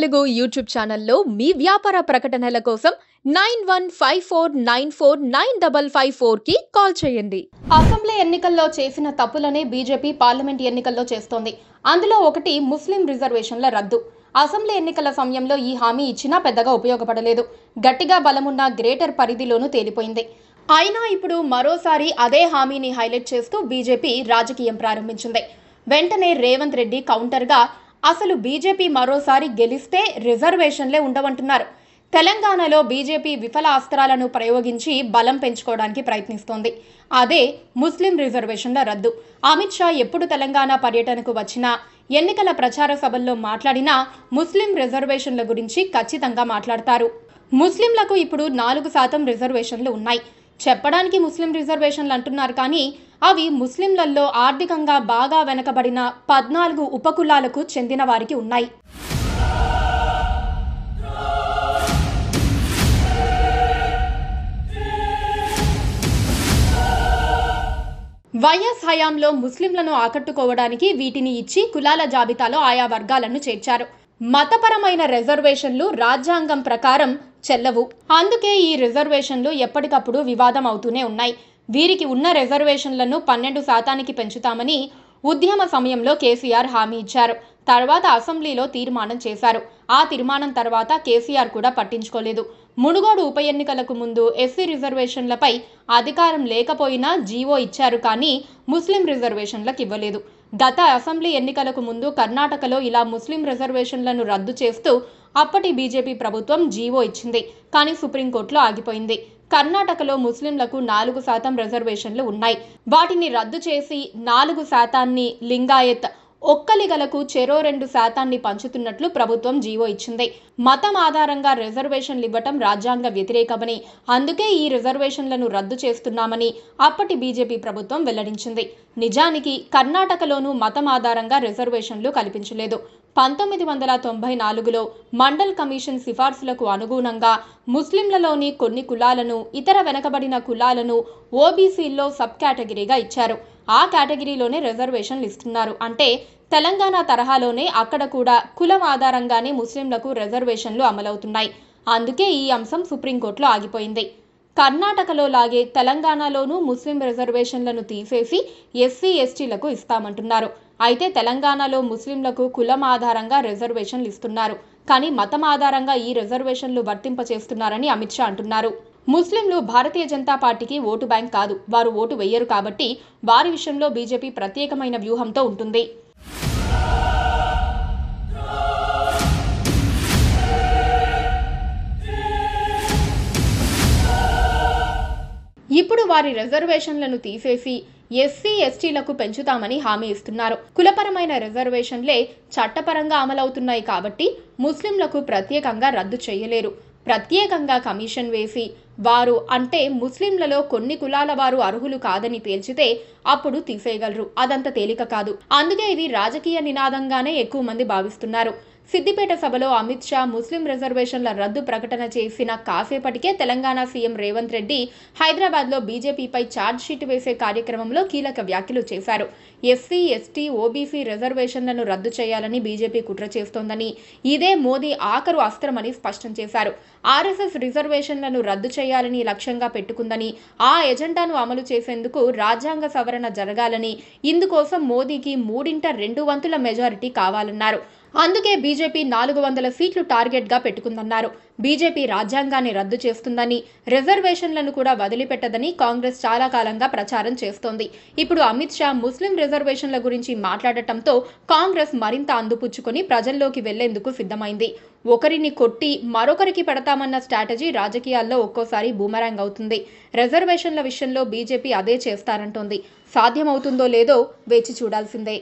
Telugu YouTube ఛానల్లో మీ వ్యాపార ప్రకటనల కోసం nine one five four nine four nine double five four కి కాల్ చేయండి అసెంబ్లీ ఎన్నికల్లో చేసిన తప్పులనే బీజేపీ పార్లమెంట్ ఎన్నికల్లో చేస్తోంది అందులో ఒకటి ముస్లిం రిజర్వేషన్ల రద్దు అసెంబ్లీ ఎన్నికల సమయంలో ఈ హామీ ఇచ్చినా పెద్దగా ఉపయోగపడలేదు గట్టిగా బలమున్న గ్రేటర్ పరిధిలోనూ తేలిపోయింది అయినా ఇప్పుడు మరోసారి అదే హామీని హైలైట్ చేస్తూ బీజేపీ రాజకీయం ప్రారంభించింది వెంటనే రేవంత్ రెడ్డి కౌంటర్గా అసలు బీజేపీ మరోసారి గెలిస్తే రిజర్వేషన్లే ఉండవంటున్నారు తెలంగాణలో బీజేపీ విఫల అస్త్రాలను ప్రయోగించి బలం పెంచుకోవడానికి ప్రయత్నిస్తోంది అదే ముస్లిం రిజర్వేషన్ల రద్దు అమిత్ షా ఎప్పుడు తెలంగాణ పర్యటనకు వచ్చినా ఎన్నికల ప్రచార సభల్లో మాట్లాడినా ముస్లిం రిజర్వేషన్ల గురించి ఖచ్చితంగా మాట్లాడతారు ముస్లింలకు ఇప్పుడు నాలుగు శాతం రిజర్వేషన్లు ఉన్నాయి చెప్పడానికి ముస్లిం రిజర్వేషన్లు అంటున్నారు కానీ అవి ముస్లింలలో ఆర్థికంగా బాగా వెనకబడిన పద్నాలుగు ఉపకులాలకు చెందిన వారికి ఉన్నాయి వైఎస్ హయాంలో ముస్లింలను ఆకట్టుకోవడానికి వీటిని ఇచ్చి కులాల జాబితాలో ఆయా వర్గాలను చేర్చారు మతపరమైన రిజర్వేషన్లు రాజ్యాంగం ప్రకారం చెల్లవు అందుకే ఈ రిజర్వేషన్లు ఎప్పటికప్పుడు వివాదం అవుతూనే ఉన్నాయి వీరికి ఉన్న రిజర్వేషన్లను పన్నెండు శాతానికి పెంచుతామని ఉద్యమ సమయంలో కేసీఆర్ హామీ ఇచ్చారు తర్వాత అసెంబ్లీలో తీర్మానం చేశారు ఆ తీర్మానం తర్వాత కేసీఆర్ కూడా పట్టించుకోలేదు మునుగోడు ఉప ఎన్నికలకు ముందు ఎస్సీ రిజర్వేషన్లపై అధికారం లేకపోయినా జీవో ఇచ్చారు కానీ ముస్లిం రిజర్వేషన్లకు ఇవ్వలేదు గత అసెంబ్లీ ఎన్నికలకు ముందు కర్ణాటకలో ఇలా ముస్లిం రిజర్వేషన్లను రద్దు చేస్తూ అప్పటి బీజేపీ ప్రభుత్వం జీవో ఇచ్చింది కానీ సుప్రీంకోర్టులో ఆగిపోయింది కర్ణాటకలో ముస్లింలకు నాలుగు శాతం రిజర్వేషన్లు ఉన్నాయి వాటిని రద్దు చేసి నాలుగు శాతాన్ని లింగాయత్ ఒక్కలిగలకు చెరో రెండు శాతాన్ని పంచుతున్నట్లు ప్రభుత్వం జీవో ఇచ్చింది మతం ఆధారంగా రిజర్వేషన్లు ఇవ్వటం రాజ్యాంగ వ్యతిరేకమని అందుకే ఈ రిజర్వేషన్లను రద్దు చేస్తున్నామని అప్పటి బీజేపీ ప్రభుత్వం వెల్లడించింది నిజానికి కర్ణాటకలోనూ మతం ఆధారంగా రిజర్వేషన్లు కల్పించలేదు పంతొమ్మిది వందల తొంభై నాలుగులో మండల్ కమిషన్ సిఫార్సులకు అనుగుణంగా ముస్లింలలోని కొన్ని కులాలను ఇతర వెనకబడిన కులాలను ఓబీసీల్లో సబ్ కేటగిరీగా ఇచ్చారు ఆ కేటగిరీలోనే రిజర్వేషన్లు ఇస్తున్నారు అంటే తెలంగాణ తరహాలోనే అక్కడ కూడా కులం ఆధారంగానే ముస్లింలకు రిజర్వేషన్లు అమలవుతున్నాయి అందుకే ఈ అంశం సుప్రీంకోర్టులో ఆగిపోయింది కర్ణాటకలో లాగే తెలంగాణలోనూ ముస్లిం రిజర్వేషన్లను తీసేసి ఎస్సీ ఎస్టీలకు ఇస్తామంటున్నారు అయితే తెలంగాణలో ముస్లింలకు కులం ఆధారంగా రిజర్వేషన్లు ఇస్తున్నారు కానీ మతం ఆధారంగా ఈ రిజర్వేషన్లు వర్తింప చేస్తున్నారని అమిత్ షా అంటున్నారు ముస్లింలు భారతీయ జనతా పార్టీకి ఓటు బ్యాంక్ కాదు వారు ఓటు వేయరు కాబట్టి వారి విషయంలో బీజేపీ ప్రత్యేకమైన వ్యూహంతో ఉంటుంది ఇప్పుడు వారి రిజర్వేషన్లను తీసేసి ఎస్సీ ఎస్టీలకు పెంచుతామని హామీ ఇస్తున్నారు కులపరమైన రిజర్వేషన్లే చట్టపరంగా అమలవుతున్నాయి కాబట్టి ముస్లింలకు ప్రత్యేకంగా రద్దు చేయలేరు ప్రత్యేకంగా కమిషన్ వేసి వారు అంటే ముస్లింలలో కొన్ని కులాల వారు అర్హులు కాదని తేల్చితే అప్పుడు తీసేయగలరు అదంత తేలిక కాదు అందుకే ఇది రాజకీయ నినాదంగానే ఎక్కువ మంది భావిస్తున్నారు సిద్దిపేట సభలో అమిత్ షా ముస్లిం రిజర్వేషన్ల రద్దు ప్రకటన చేసిన కాసేపటికే తెలంగాణ సీఎం రేవంత్ రెడ్డి హైదరాబాద్లో బీజేపీపై ఛార్జ్ షీట్ వేసే కార్యక్రమంలో కీలక వ్యాఖ్యలు చేశారు ఎస్సీ ఎస్టీ ఓబీసీ రిజర్వేషన్లను రద్దు చేయాలని బీజేపీ కుట్ర చేస్తోందని ఇదే మోదీ ఆఖరు అస్త్రమని స్పష్టం చేశారు ఆర్ఎస్ఎస్ రిజర్వేషన్లను రద్దు చేయాలని లక్ష్యంగా పెట్టుకుందని ఆ ఎజెండాను అమలు చేసేందుకు రాజ్యాంగ సవరణ జరగాలని ఇందుకోసం మోదీకి మూడింట రెండు వంతుల మెజారిటీ కావాలన్నారు అందుకే బీజేపీ నాలుగు వందల సీట్లు టార్గెట్గా పెట్టుకుందన్నారు బీజేపీ రాజ్యాంగాన్ని రద్దు చేస్తుందని రిజర్వేషన్లను కూడా వదిలిపెట్టదని కాంగ్రెస్ చాలా కాలంగా ప్రచారం చేస్తోంది ఇప్పుడు అమిత్ షా ముస్లిం రిజర్వేషన్ల గురించి మాట్లాడటంతో కాంగ్రెస్ మరింత అందుపుచ్చుకొని ప్రజల్లోకి వెళ్లేందుకు సిద్ధమైంది ఒకరిని కొట్టి మరొకరికి పెడతామన్న స్ట్రాటజీ రాజకీయాల్లో ఒక్కోసారి బూమరాంగ్ అవుతుంది రిజర్వేషన్ల విషయంలో బీజేపీ అదే చేస్తారంటోంది సాధ్యమవుతుందో లేదో వేచి చూడాల్సిందే